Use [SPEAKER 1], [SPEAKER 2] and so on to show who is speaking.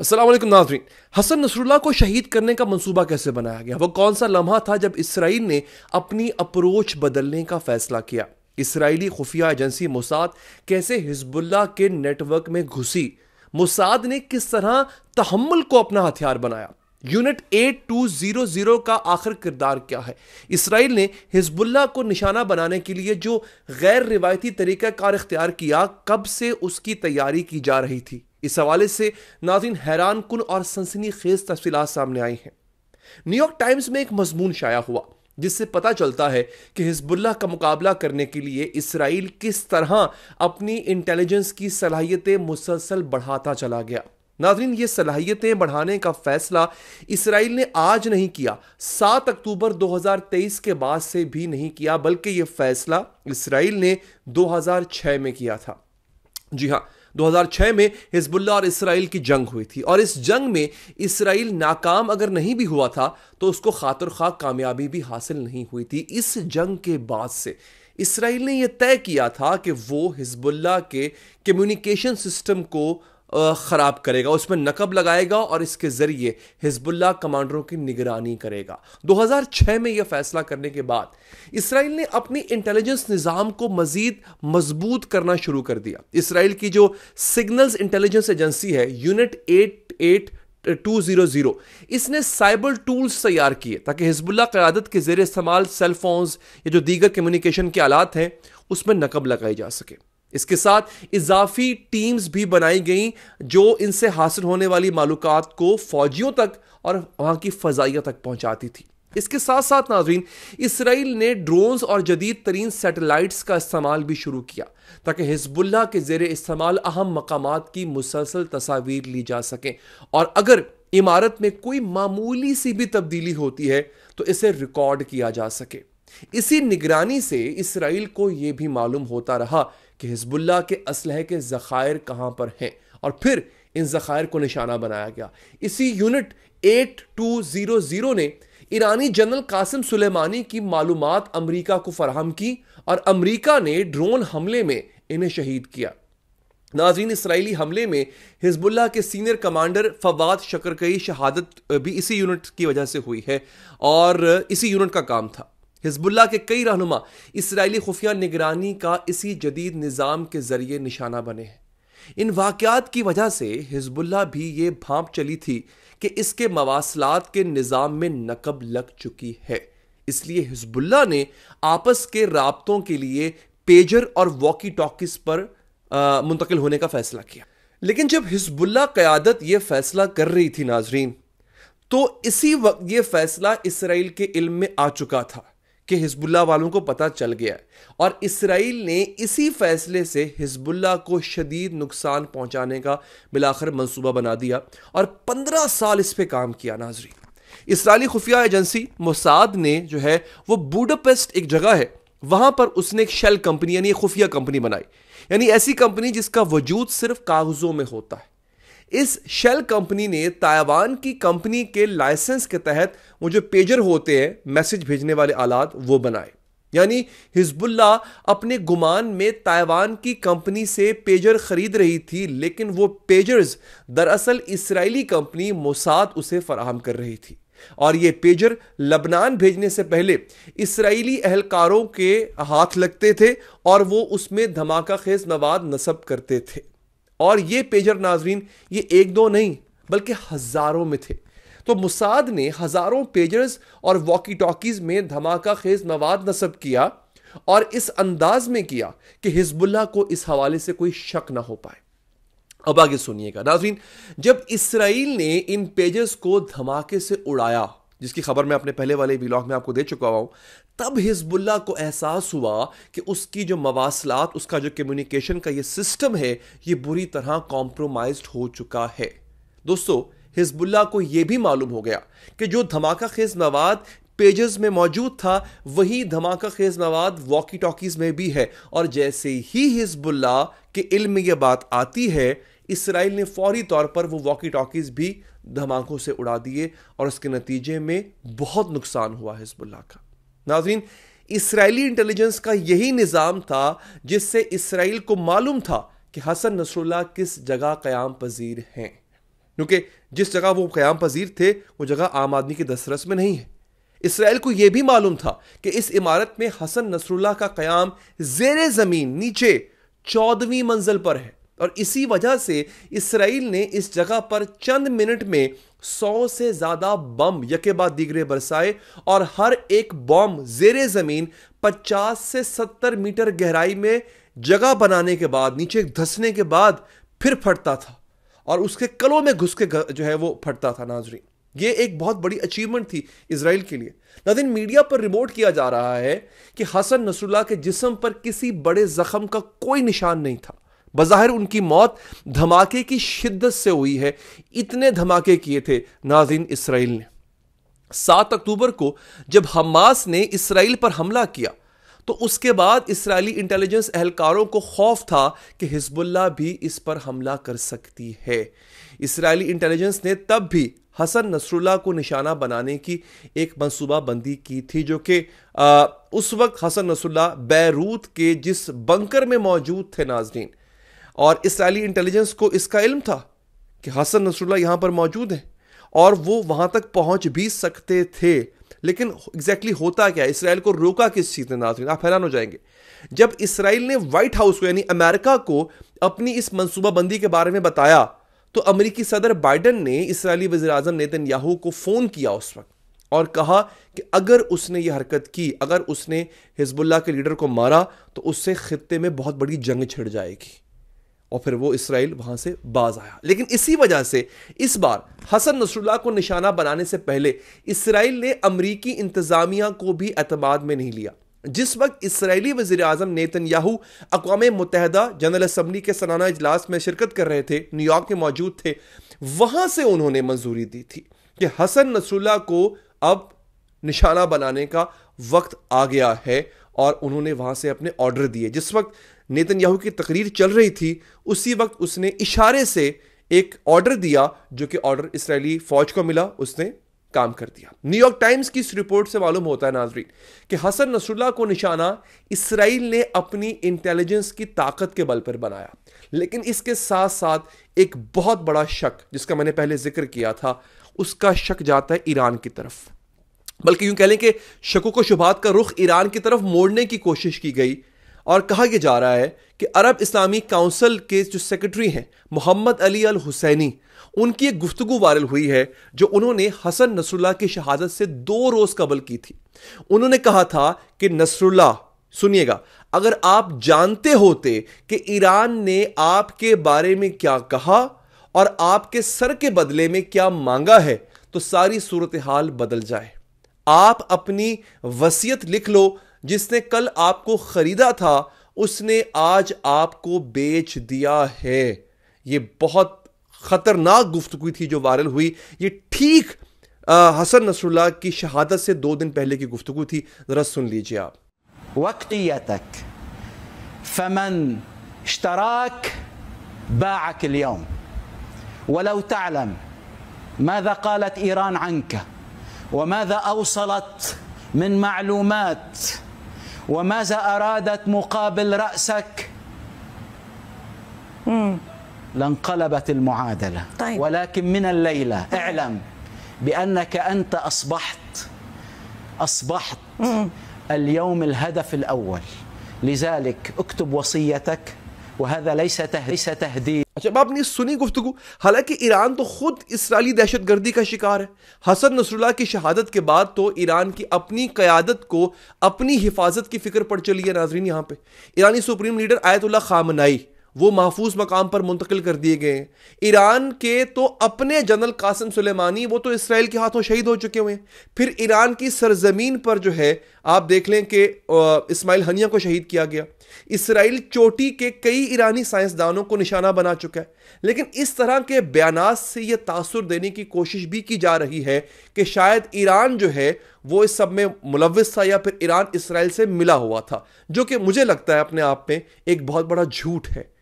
[SPEAKER 1] असलम नाजरीन हसन नसरुल्ला को शहीद करने का मंसूबा कैसे बनाया गया वो कौन सा लम्हा था जब इसराइल ने अपनी अप्रोच बदलने का फैसला किया इसराइली खुफिया एजेंसी मुसाद कैसे हिजबुल्ला के नेटवर्क में घुसी मुसाद ने किस तरह तहमल को अपना हथियार बनाया unit eight two zero zero का आखिर किरदार क्या है इसराइल ने हिजबुल्ला को निशाना बनाने के लिए जो गैर रिवायती तरीक़ाकार इख्तियार किया कब से उसकी तैयारी की जा रही थी इस हवाले से नाजिन हैरान कन और सनसनी खेज तफसी सामने आई हैं न्यूयॉर्क टाइम्स में एक मजमून शाया हुआ जिससे पता चलता है कि हिजबुल्ला का मुकाबला करने के लिए इसराइल किस तरह अपनी इंटेलिजेंस की सलाहियतें मुसलसल बढ़ाता चला गया नाजरीन ये सलाहियतें बढ़ाने का फैसला इसराइल ने आज नहीं किया सात अक्टूबर 2023 के बाद से भी नहीं किया बल्कि यह फैसला इसराइल ने 2006 में किया था जी हाँ 2006 में हिजबुल्ला और इसराइल की जंग हुई थी और इस जंग में इसराइल नाकाम अगर नहीं भी हुआ था तो उसको खातर खा कामयाबी भी हासिल नहीं हुई थी इस जंग के बाद से इसराइल ने यह तय किया था कि वो हिजबुल्ला के कम्युनिकेशन सिस्टम को ख़राब करेगा उसमें नकब लगाएगा और इसके ज़रिए हिजबुल्ला कमांडरों की निगरानी करेगा 2006 में यह फैसला करने के बाद इसराइल ने अपनी इंटेलिजेंस निज़ाम को मज़ीद मजबूत करना शुरू कर दिया इसराइल की जो सिग्नल्स इंटेलिजेंस एजेंसी है unit eight eight two zero zero इसने साइबर टूल्स तैयार किए ताकि हिजबुल्ला क़्यादत के ज़ेर इस्तेमाल सेलफोन्स या जो दीगर कम्युनिकेशन के आलात हैं उसमें नकब लगाई जा सके इसके साथ इजाफी टीम्स भी बनाई गई जो इनसे हासिल होने वाली मालूक को फौजियों तक और वहां की फजाइया तक पहुंचाती थी इसके साथ साथ नाजरीन इसराइल ने ड्रोन्स और जदीद तरीन सेटेलाइट का इस्तेमाल भी शुरू किया ताकि हिजबुल्ला के जेर इस्तेमाल अहम मकाम की मुसलसल तस्वीर ली जा सकें और अगर इमारत में कोई मामूली सी भी तब्दीली होती है तो इसे रिकॉर्ड किया जा सके इसी निगरानी से इसराइल को यह भी मालूम होता रहा कि हिजबुल्ला के असल के ज़ख़ायर कहाँ पर हैं और फिर इन ज़ख़ायर को निशाना बनाया गया इसी unit eight two zero zero ने ईरानी जनरल कासिम सुलेमानी की मालूम अमरीका को फराहम की और अमरीका ने ड्रोन हमले में इन्हें शहीद किया नाजीन इसराइली हमले में हिजबुल्ला के सीनियर कमांडर फवाद शकरकई शहादत भी इसी यूनिट की वजह से हुई है और इसी यूनिट का काम था हिजबुल्ला के कई रहनुमा इसराइली खुफिया निगरानी का इसी जदीद निज़ाम के ज़रिए निशाना बने हैं इन वाक़ात की वजह से हिजबुल्ला भी ये भाप चली थी कि इसके मवासलात के निज़ाम में नकब लग चुकी है इसलिए हिजबुल्ला ने आपस के रबतों के लिए पेजर और वॉकी टॉकिस पर मुंतकिल होने का फैसला किया लेकिन जब हिजबुल्ला क़्यादत यह फैसला कर रही थी नाजरीन तो इसी वक्त यह फैसला इसराइल के इल्म में आ चुका था कि हिजबुल्ला वालों को पता चल गया और इसराइल ने इसी फैसले से हिजबुल्ला को शदीद नुकसान पहुंचाने का मिलाकर मंसूबा बना दिया और पंद्रह साल इस पर काम किया नाजरी इसराइली खुफिया एजेंसी मोसाद ने जो है वो बूडापेस्ट एक जगह है वहाँ पर उसने एक शेल कंपनी यानी खुफिया कंपनी बनाई यानी ऐसी कंपनी जिसका वजूद सिर्फ कागज़ों में होता है इस शेल कंपनी ने ताइवान की कंपनी के लाइसेंस के तहत वो जो पेजर होते हैं मैसेज भेजने वाले आलात वो बनाए यानी हिजबुल्ला अपने गुमान में ताइवान की कंपनी से पेजर खरीद रही थी लेकिन वो पेजर्स दरअसल इसराइली कंपनी मोसाद उसे फराहम कर रही थी और ये पेजर लबनान भेजने से पहले इसराइली अहलकारों के हाथ लगते थे और वो उसमें धमाका खेज मवाद नस्ब करते थे और ये पेजर नाजरीन ये एक दो नहीं बल्कि हज़ारों में थे तो मुसाद ने हज़ारों पेजर्स और वॉकी टॉकीज़ में धमाका खेज मवाद नस्ब किया और इस अंदाज में किया कि हिजबुल्ला को इस हवाले से कोई शक ना हो पाए अब आगे सुनिएगा नाजरीन जब इसराइल ने इन पेजर्स को धमाके से उड़ाया जिसकी खबर मैं अपने पहले वाले ब्लॉग में आपको दे चुका हूं तब हिजबुल्ला को एहसास हुआ कि उसकी जो मवासलात उसका जो कम्युनिकेशन का ये सिस्टम है ये बुरी तरह कॉम्प्रोमाइज हो चुका है दोस्तों हिजबुल्ला को ये भी मालूम हो गया कि जो धमाका खेज मवाद पेजेस में मौजूद था वही धमाका खेज मवाद वॉकी टॉकीज में भी है और जैसे ही हिजबुल्ला के इल्म में यह बात आती है इसराइल ने फौरी तौर पर वो वॉकी टॉकीज भी धमाकों से उड़ा दिए और उसके नतीजे में बहुत नुकसान हुआ हिजबुल्ला का नाजरीन इसराइली इंटेलिजेंस का यही निज़ाम था जिससे इसराइल को मालूम था कि हसन नसरुल्ला किस जगह क़्याम पजीर हैं क्योंकि जिस जगह वो क़्याम पजीर थे वो जगह आम आदमी के दसरस में नहीं है इसराइल को यह भी मालूम था कि इस इमारत में हसन नसरुल्ला का क़्याम जेर ज़मीन नीचे चौदहवीं मंजिल पर है और इसी वजह से इसराइल ने इस जगह पर चंद मिनट में सौ से ज़्यादा बम यके बाद दिगरे बरसाए और हर एक बम जेर ज़मीन 50 से 70 मीटर गहराई में जगह बनाने के बाद नीचे धसने के बाद फिर फटता था और उसके कलों में घुस के जो है वो फटता था नाजरीन ये एक बहुत बड़ी अचीवमेंट थी इसराइल के लिए नदिन मीडिया पर रिपोर्ट किया जा रहा है कि हसन नसरुल्ला के जिसम पर किसी बड़े जख्म का कोई निशान नहीं था बज़ाहिर उनकी मौत धमाके की शिद्दत से हुई है इतने धमाके किए थे नाजिन इसराइल ने सात अक्टूबर को जब हमास ने इसराइल पर हमला किया तो उसके बाद इसराइली इंटेलिजेंस एहलकारों को खौफ था कि हिजबुल्ला भी इस पर हमला कर सकती है इसराइली इंटेलिजेंस ने तब भी हसन नसरुल्ला को निशाना बनाने की एक मनसूबा बंदी की थी जो कि उस वक्त हसन नसरुल्ला बैरूत के जिस बंकर में मौजूद थे नाजरीन और इसराइली इंटेलिजेंस को इसका इल्म था कि हसन नसरुल्ला यहाँ पर मौजूद हैं और वो वहाँ तक पहुँच भी सकते थे लेकिन एग्जैक्टली exactly होता क्या इसराइल को रोका किस चीज़ ने नाजरीन आप हैरान हो जाएंगे जब इसराइल ने वाइट हाउस को यानी अमेरिका को अपनी इस मनसूबाबंदी के बारे में बताया तो अमरीकी सदर बाइडन ने इसराइली वजी अजम नितिन याहू को फ़ोन किया उस वक्त और कहा कि अगर उसने यह हरकत की अगर उसने हिजबुल्ला के लीडर को मारा तो उससे ख़त्े में बहुत बड़ी जंग छिड़ जाएगी और फिर वो इसराइल वहां से बाज आया लेकिन इसी वजह से इस बार हसन नसरुल्ला को निशाना बनाने से पहले इसराइल ने अमरीकी इंतज़ामिया को भी अतमाद में नहीं लिया जिस वक्त इसराइली वजी अजम नेतन याहू अकवा मुतहदा जनरल असम्बली के सालाना इजलास में शिरकत कर रहे थे न्यूयॉर्क में मौजूद थे वहां से उन्होंने मंजूरी दी थी कि हसन नसरुल्ला को अब निशाना बनाने का वक्त आ गया है और उन्होंने वहां से अपने ऑर्डर दिए जिस वक्त नेतन याहू की तकरीर चल रही थी उसी वक्त उसने इशारे से एक ऑर्डर दिया जो कि ऑर्डर इसराइली फौज को मिला उसने काम कर दिया न्यूयॉर्क टाइम्स की इस रिपोर्ट से मालूम होता है नाजरीन कि हसन नसरुल्ला को निशाना इसराइल ने अपनी इंटेलिजेंस की ताकत के बल पर बनाया लेकिन इसके साथ साथ एक बहुत बड़ा शक जिसका मैंने पहले जिक्र किया था उसका शक जाता है ईरान की तरफ बल्कि यूं कह लें कि शकों को शुभात का रुख ईरान की तरफ मोड़ने की कोशिश की गई और कहा यह जा रहा है कि अरब इस्लामी काउंसिल के जो सेक्रेटरी हैं मोहम्मद अली अल हुसैनी उनकी एक गुफ्तु वायरल हुई है जो उन्होंने हसन नसरुल्ला की शहादत से दो रोज़ कबल की थी उन्होंने कहा था कि नसरुल्ला सुनिएगा अगर आप जानते होते कि ईरान ने आपके बारे में क्या कहा और आपके सर के बदले में क्या मांगा है तो सारी सूरत हाल बदल जाए आप अपनी वसीयत लिख लो जिसने कल आपको खरीदा था उसने आज आपको बेच दिया है ये बहुत ख़तरनाक गुफ्तु थी जो वायरल हुई ये ठीक हसन नसरुल्ला की शहादत से दो दिन पहले की गुफ्तु थी ज़रा सुन लीजिए आप वक्त तक اشتراك باعك اليوم ولو تعلم ماذا قالت ايران عنك وماذا اوصلت من معلومات وماذا أرادت مقابل رأسك مم. لانقلبت المعادلة طيب. ولكن من الليلة اعلم بأنك أنت أصبحت أصبحت مم. اليوم الهدف الأول لذلك اكتب وصيتك وهذا ليس تهديد अच्छा आपने सुनी गुफ्तु हालांकि ईरान तो खुद इसराइली दहशत गर्दी का शिकार है हसन नसरुल्ला की शहादत के बाद तो ईरान की अपनी क्यादत को अपनी हिफाजत की फिक्र पड़ चली है नाजरीन यहाँ पे ईरानी सुप्रीम लीडर आयतुल्ला खामनाई वो महफूज मकाम पर मुंतकिल कर दिए गए हैं ईरान के तो अपने जनरल कासिम सुलेमानी वो तो इसराइल के हाथों शहीद हो चुके हुए हैं फिर ईरान की सरजमीन पर जो है आप देख लें कि इस्माइल हनिया को शहीद किया गया इसराइल चोटी के कई ईरानी साइंसदानों को निशाना बना चुका है लेकिन इस तरह के बयान से यह तासर देने की कोशिश भी की जा रही है कि शायद ईरान जो है वो इस सब में मुलविस था या फिर ईरान इसराइल से मिला हुआ था जो कि मुझे लगता है अपने आप में एक बहुत बड़ा झूठ है